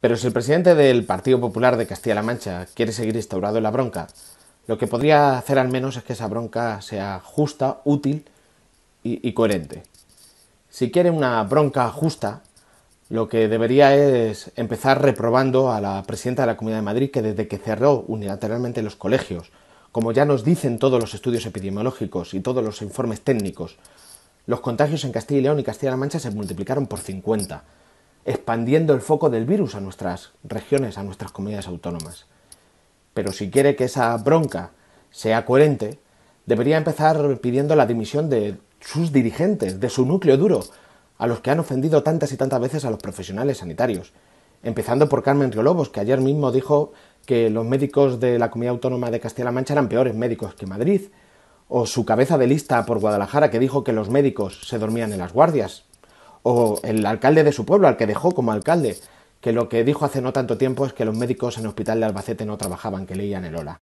Pero si el presidente del Partido Popular de Castilla-La Mancha quiere seguir instaurado en la bronca, lo que podría hacer al menos es que esa bronca sea justa, útil y, y coherente. Si quiere una bronca justa, lo que debería es empezar reprobando a la presidenta de la Comunidad de Madrid que desde que cerró unilateralmente los colegios, como ya nos dicen todos los estudios epidemiológicos y todos los informes técnicos, los contagios en Castilla y León y Castilla-La Mancha se multiplicaron por 50 expandiendo el foco del virus a nuestras regiones, a nuestras comunidades autónomas. Pero si quiere que esa bronca sea coherente, debería empezar pidiendo la dimisión de sus dirigentes, de su núcleo duro, a los que han ofendido tantas y tantas veces a los profesionales sanitarios. Empezando por Carmen Riolobos, que ayer mismo dijo que los médicos de la Comunidad Autónoma de Castilla-La Mancha eran peores médicos que Madrid, o su cabeza de lista por Guadalajara, que dijo que los médicos se dormían en las guardias, o el alcalde de su pueblo, al que dejó como alcalde, que lo que dijo hace no tanto tiempo es que los médicos en el hospital de Albacete no trabajaban, que leían el hola.